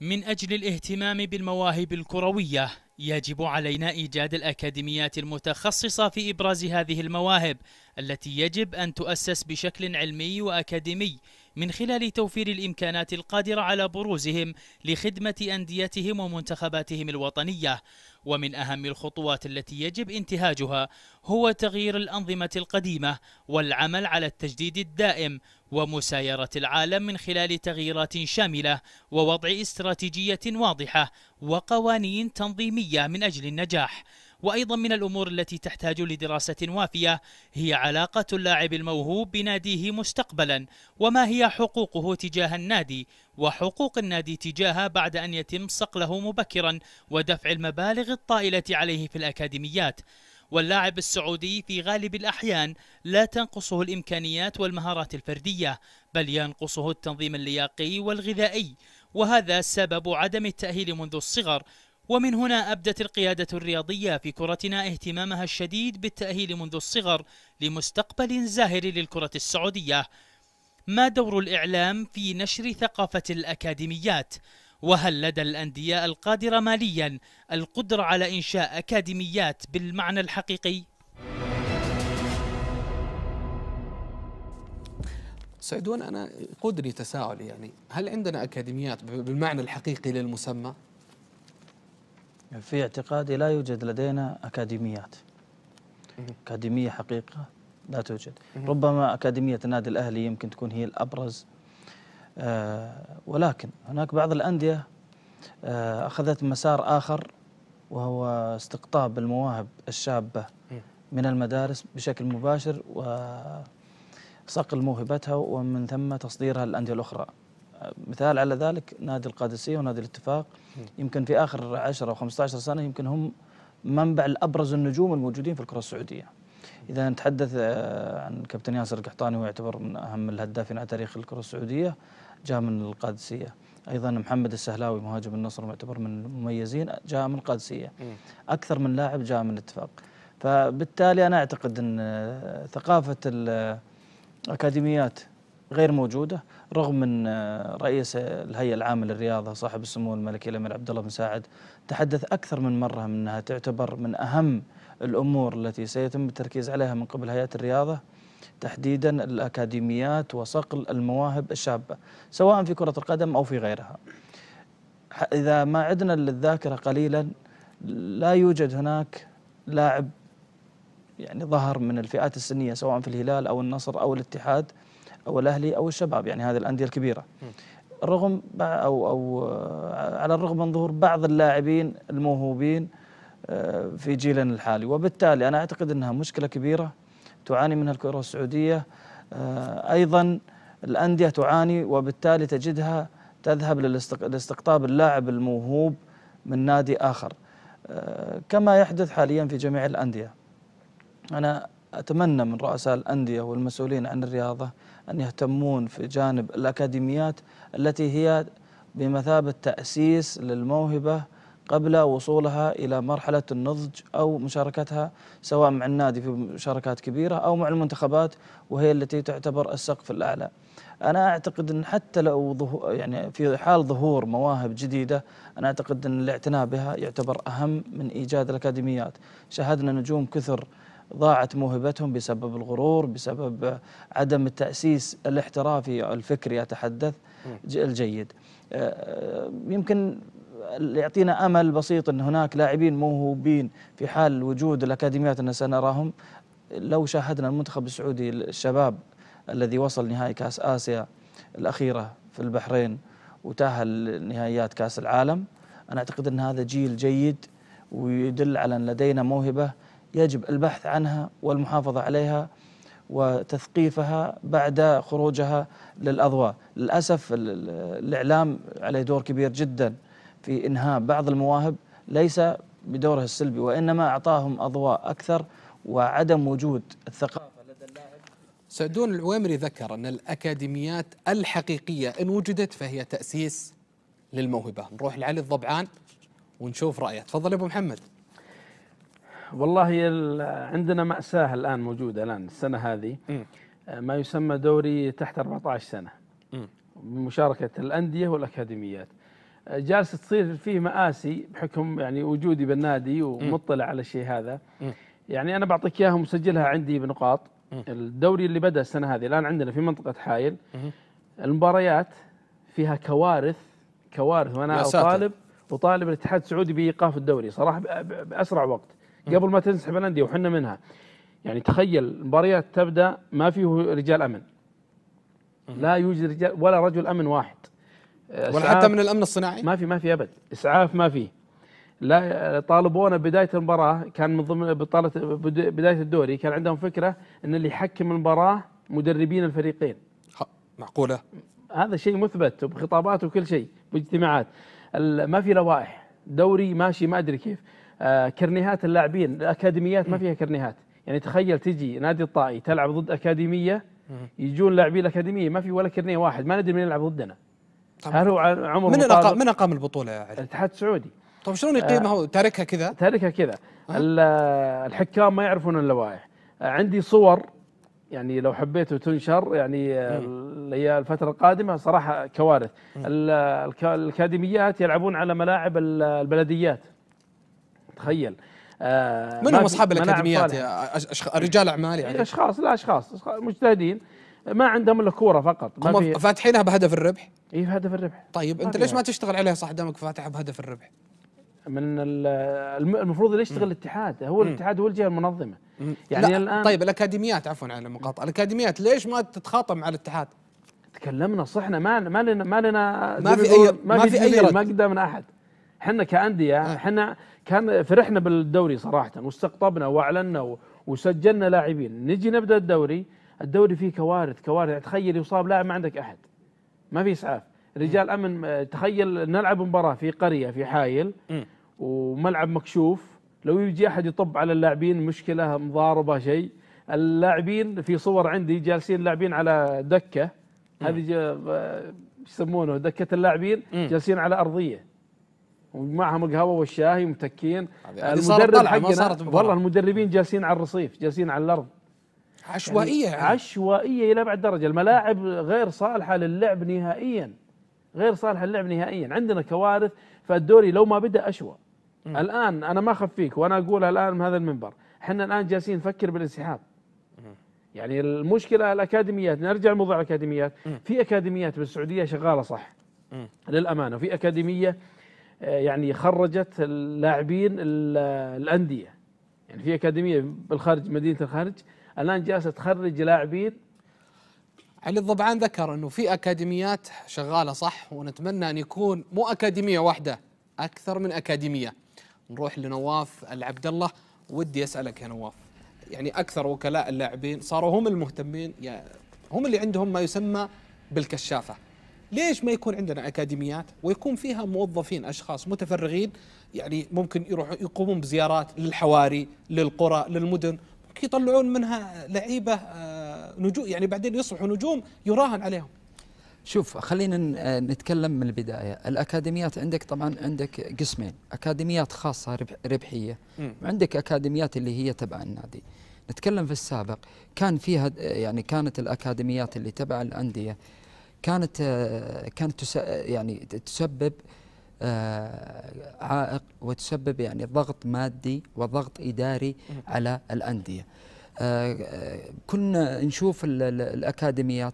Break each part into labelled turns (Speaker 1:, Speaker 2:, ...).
Speaker 1: من أجل الاهتمام بالمواهب الكروية يجب علينا إيجاد الأكاديميات المتخصصة في إبراز هذه المواهب التي يجب أن تؤسس بشكل علمي وأكاديمي من خلال توفير الإمكانات القادرة على بروزهم لخدمة أنديتهم ومنتخباتهم الوطنية ومن أهم الخطوات التي يجب انتهاجها هو تغيير الأنظمة القديمة والعمل على التجديد الدائم ومسايرة العالم من خلال تغييرات شاملة ووضع استراتيجية واضحة وقوانين تنظيمية من أجل النجاح وأيضا من الأمور التي تحتاج لدراسة وافية هي علاقة اللاعب الموهوب بناديه مستقبلا وما هي حقوقه تجاه النادي وحقوق النادي تجاهه بعد أن يتم صقله مبكرا ودفع المبالغ الطائلة عليه في الأكاديميات واللاعب السعودي في غالب الأحيان لا تنقصه الإمكانيات والمهارات الفردية بل ينقصه التنظيم اللياقي والغذائي وهذا سبب عدم التأهيل منذ الصغر ومن هنا أبدت القيادة الرياضية في كرتنا اهتمامها الشديد بالتأهيل منذ الصغر لمستقبل زاهر للكرة السعودية ما دور الإعلام في نشر ثقافة الأكاديميات؟ وهل لدى الأندية القادرة ماليا القدرة على إنشاء أكاديميات بالمعنى الحقيقي؟
Speaker 2: سعدون أنا قدني تساؤل يعني هل عندنا
Speaker 3: أكاديميات بالمعنى الحقيقي للمسمى؟ في اعتقادي لا يوجد لدينا أكاديميات أكاديمية حقيقة لا توجد ربما أكاديمية النادي الأهلي يمكن تكون هي الأبرز آه، ولكن هناك بعض الأندية آه، أخذت مسار آخر وهو استقطاب المواهب الشابة إيه. من المدارس بشكل مباشر وصقل موهبتها ومن ثم تصديرها للأندية الأخرى آه، مثال على ذلك نادي القادسية ونادي الاتفاق إيه. يمكن في آخر 10 أو 15 سنة يمكن هم منبع الأبرز النجوم الموجودين في الكرة السعودية إذا نتحدث آه، عن كابتن ياسر القحطاني ويعتبر من أهم الهدافين على تاريخ الكرة السعودية جاء من القادسية أيضا محمد السهلاوي مهاجم النصر يعتبر من المميزين جاء من القادسية أكثر من لاعب جاء من الاتفاق فبالتالي أنا أعتقد أن آه، ثقافة الأكاديميات آه، غير موجوده رغم من آه، رئيس الهيئه العامه للرياضه صاحب السمو الملكي الامير عبد الله بن سعد تحدث اكثر من مره من انها تعتبر من اهم الامور التي سيتم التركيز عليها من قبل هيئه الرياضه تحديدا الاكاديميات وصقل المواهب الشابه سواء في كره القدم او في غيرها. اذا ما عدنا للذاكره قليلا لا يوجد هناك لاعب يعني ظهر من الفئات السنيه سواء في الهلال او النصر او الاتحاد او الاهلي او الشباب يعني هذه الانديه الكبيره رغم او او آه، على الرغم من ظهور بعض اللاعبين الموهوبين آه، في جيلنا الحالي وبالتالي انا اعتقد انها مشكله كبيره تعاني منها الكره السعوديه آه، ايضا الانديه تعاني وبالتالي تجدها تذهب لاستقطاب اللاعب الموهوب من نادي اخر كما يحدث حاليا في جميع الانديه انا أتمنى من رؤساء الأندية والمسؤولين عن الرياضة أن يهتمون في جانب الأكاديميات التي هي بمثابة تأسيس للموهبة قبل وصولها إلى مرحلة النضج أو مشاركتها سواء مع النادي في مشاركات كبيرة أو مع المنتخبات وهي التي تعتبر السقف الأعلى أنا أعتقد أن حتى لو يعني في حال ظهور مواهب جديدة أنا أعتقد أن الاعتناء بها يعتبر أهم من إيجاد الأكاديميات شاهدنا نجوم كثر ضاعت موهبتهم بسبب الغرور بسبب عدم التأسيس الاحترافي الفكري أتحدث الجيد آه، آه، يمكن يعطينا امل بسيط ان هناك لاعبين موهوبين في حال وجود الاكاديميات ان سنراهم لو شاهدنا المنتخب السعودي الشباب الذي وصل نهائي كاس اسيا الاخيره في البحرين وتاهل نهائيات كاس العالم انا اعتقد ان هذا جيل جيد ويدل على ان لدينا موهبه يجب البحث عنها والمحافظة عليها وتثقيفها بعد خروجها للأضواء للأسف الإعلام عليه دور كبير جدا في إنهاء بعض المواهب ليس بدوره السلبي وإنما أعطاهم أضواء أكثر وعدم وجود الثقافة لدى اللاعب
Speaker 2: سعدون العويمري ذكر أن الأكاديميات الحقيقية إن وجدت فهي تأسيس للموهبة نروح لعلي الضبعان ونشوف رأيه تفضل يا أبو محمد
Speaker 4: والله عندنا مأساة الآن موجودة الآن السنة هذه آه، ما يسمى دوري تحت 14 سنة بمشاركة الأندية والأكاديميات آه، جالسة تصير فيه مآسي بحكم يعني وجودي بالنادي ومطلع على الشيء هذا يعني أنا بعطيك إياها ومسجلها عندي بنقاط الدوري اللي بدأ السنة هذه الآن عندنا في منطقة حايل المباريات فيها كوارث كوارث وأنا أطالب وطالب الاتحاد السعودي بايقاف الدوري صراحه باسرع وقت قبل ما تنسحب الانديه وحنا منها يعني تخيل المباريات تبدا ما فيه رجال امن لا يوجد رجال ولا رجل امن واحد ولا حتى من الامن الصناعي ما في ما في ابد اسعاف ما في لا طالبونا بدايه المباراه كان من ضمن بطاله بدايه الدوري كان عندهم فكره ان اللي يحكم المباراه مدربين الفريقين معقوله هذا شيء مثبت بخطابات وكل شيء باجتماعات ما في لوائح دوري ماشي ما ادري كيف آه، كرنيهات اللاعبين الاكاديميات ما فيها كرنيهات يعني تخيل تجي نادي الطائي تلعب ضد اكاديميه يجون لاعبين الاكاديميه ما في ولا كرنيه واحد ما ندري من يلعب ضدنا هل هو عمر من أقام من اقام البطوله يا علي؟ الاتحاد السعودي طيب شلون يقيمها آه تاركها كذا؟ تاركها كذا؟ تاركها كذا أه. الحكام ما يعرفون اللوائح عندي صور يعني لو حبيته تنشر يعني هي الفتره القادمه صراحه كوارث الاكاديميات يلعبون على ملاعب البلديات تخيل آه من هم اصحاب الاكاديميات أشخ...
Speaker 2: رجال اعمال يعني إيه، اشخاص
Speaker 4: لا اشخاص مجتهدين ما عندهم الا كوره فقط ما هم في... فاتحينها بهدف الربح اي بهدف الربح طيب انت ليش ما يعني.
Speaker 2: تشتغل عليها صح دامك فاتحها بهدف الربح
Speaker 4: من المفروض اللي يشتغل الاتحاد هو الاتحاد هو الجهه المنظمه يعني الان طيب الاكاديميات عفوا على المقاطعه الاكاديميات ليش ما تتخاطب مع الاتحاد تكلمنا صحنا ما ما لنا ما لنا ما في اي ما في اي ما قدامنا احد احنا كانديه احنا نعم. كان فرحنا بالدوري صراحه واستقطبنا واعلنا وسجلنا لاعبين نجي نبدا الدوري الدوري فيه كوارث كوارث يعني تخيل يصاب لاعب ما عندك احد ما في اسعاف رجال امن تخيل نلعب مباراه في قريه في حايل وملعب مكشوف لو يجي احد يطب على اللاعبين مشكله مضاربه شيء اللاعبين في صور عندي جالسين لاعبين على دكه هذه يسمونه دكه اللاعبين جالسين على ارضيه ومعهم القهوه والشاي ومتكين المدرب حقنا والله المدربين جالسين على الرصيف جالسين على الارض
Speaker 2: عشوائيه يعني, يعني.
Speaker 4: عشوائيه الى بعد درجه الملاعب غير صالحه للعب نهائيا غير صالحه للعب نهائيا عندنا كوارث فالدوري لو ما بدا اشوى الان انا ما اخفيك وانا اقولها الان من هذا المنبر احنا الان جالسين نفكر بالانسحاب يعني المشكله الاكاديميات نرجع لموضوع الاكاديميات في اكاديميات بالسعوديه شغاله صح للامانه وفي اكاديميه آه، يعني خرجت اللاعبين الانديه يعني في اكاديميه بالخارج مدينه الخارج الان جالسه تخرج لاعبين
Speaker 2: علي الضبعان ذكر انه في اكاديميات شغاله صح ونتمنى ان يكون مو اكاديميه واحده اكثر من اكاديميه نروح لنواف العبد الله ودي اسالك يا نواف يعني اكثر وكلاء اللاعبين صاروا هم المهتمين يعني هم اللي عندهم ما يسمى بالكشافه ليش ما يكون عندنا اكاديميات ويكون فيها موظفين اشخاص متفرغين يعني ممكن يروحوا يقومون بزيارات للحواري للقرى للمدن ممكن يطلعون منها لعيبه آه، نجوم يعني بعدين يصبحوا نجوم يراهن عليهم شوف خلينا آه، نتكلم من البدايه،
Speaker 5: الاكاديميات عندك طبعا عندك قسمين، اكاديميات خاصه ربحيه وعندك اكاديميات اللي هي تبع النادي. نتكلم في السابق كان فيها آه، يعني كانت الاكاديميات اللي تبع الانديه كانت آه، كانت يعني تسبب آه، عائق وتسبب يعني ضغط مادي وضغط اداري على الانديه. آه، كنا نشوف الاكاديميات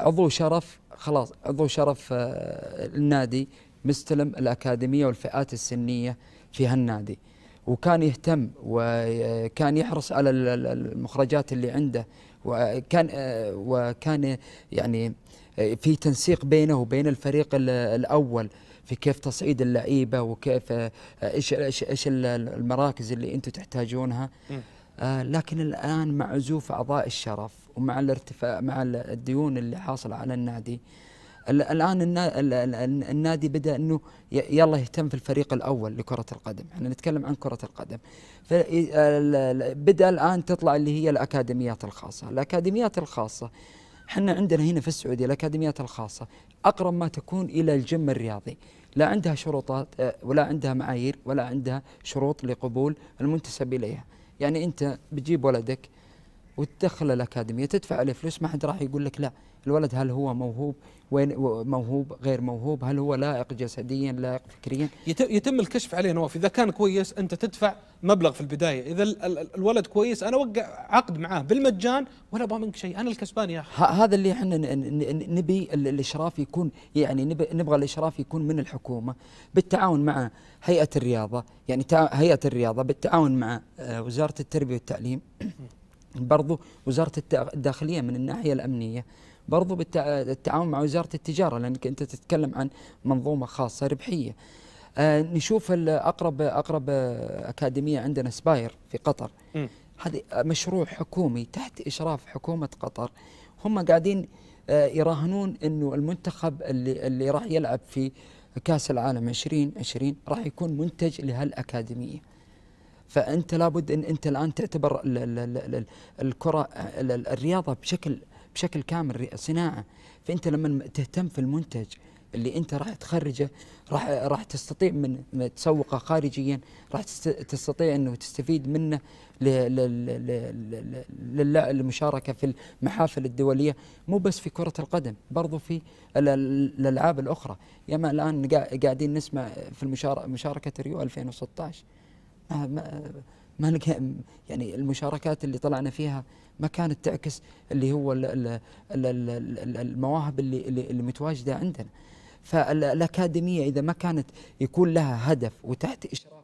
Speaker 5: عضو شرف خلاص عضو شرف النادي مستلم الاكاديميه والفئات السنيه في هالنادي وكان يهتم وكان يحرص على المخرجات اللي عنده وكان وكان يعني آه، في تنسيق بينه وبين الفريق الاول في كيف تصعيد اللعيبه وكيف آه، ايش ايش ايش المراكز اللي انتم تحتاجونها آه، لكن الان مع عزوف اعضاء الشرف ومع الارتفاع مع الديون اللي حاصله على النادي الان النادي بدا انه يلا يهتم في الفريق الاول لكره القدم، احنا نتكلم عن كره القدم. بدا الان تطلع اللي هي الاكاديميات الخاصه، الاكاديميات الخاصه حنا عندنا هنا في السعودية الأكاديميات الخاصة أقرب ما تكون إلى الجيم الرياضي لا عندها شروطات آه، ولا عندها معايير ولا عندها شروط لقبول المنتسب إليها يعني أنت بتجيب ولدك وتدخله الأكاديمية تدفع عليه فلوس ما حد راح يقول لك لا الولد هل هو موهوب وين موهوب غير موهوب هل
Speaker 2: هو لائق جسديا لائق فكريا يتم الكشف عليه نواف إذا كان كويس أنت تدفع مبلغ في البداية إذا الولد كويس أنا أوقع عقد معاه بالمجان ولا أبغى منك شيء أنا الكسبان يا أخي هذا اللي احنا نبي الإشراف يكون يعني نبغى
Speaker 5: الإشراف يكون من الحكومة بالتعاون مع هيئة الرياضة يعني هيئة الرياضة بالتعاون مع آه، وزارة التربية والتعليم برضو وزارة الداخلية من الناحية الأمنية برضو بالتعاون مع وزاره التجاره لانك انت تتكلم عن منظومه خاصه ربحيه آه، نشوف اقرب اقرب اكاديميه عندنا سباير في قطر هذا هذه مشروع حكومي تحت اشراف حكومه قطر هم قاعدين آه، يراهنون انه المنتخب اللي اللي راح يلعب في كاس العالم 2020 راح يكون منتج لهالاكاديميه فانت لابد ان انت الان تعتبر الكره الرياضه بشكل بشكل كامل صناعه فانت لما تهتم في المنتج اللي انت راح تخرجه راح راح تستطيع من تسوقه خارجيا راح تستطيع انه تستفيد منه للمشاركه في المحافل الدوليه مو بس في كره القدم برضو في الالعاب الاخرى ياما الان قاعدين نسمع في المشاركه ريو 2016 ما يعني المشاركات اللي طلعنا فيها ما كانت تعكس اللي هو الـ الـ الـ الـ الـ المواهب اللي اللي متواجده عندنا فالاكاديميه اذا ما كانت يكون لها هدف وتحت اشراف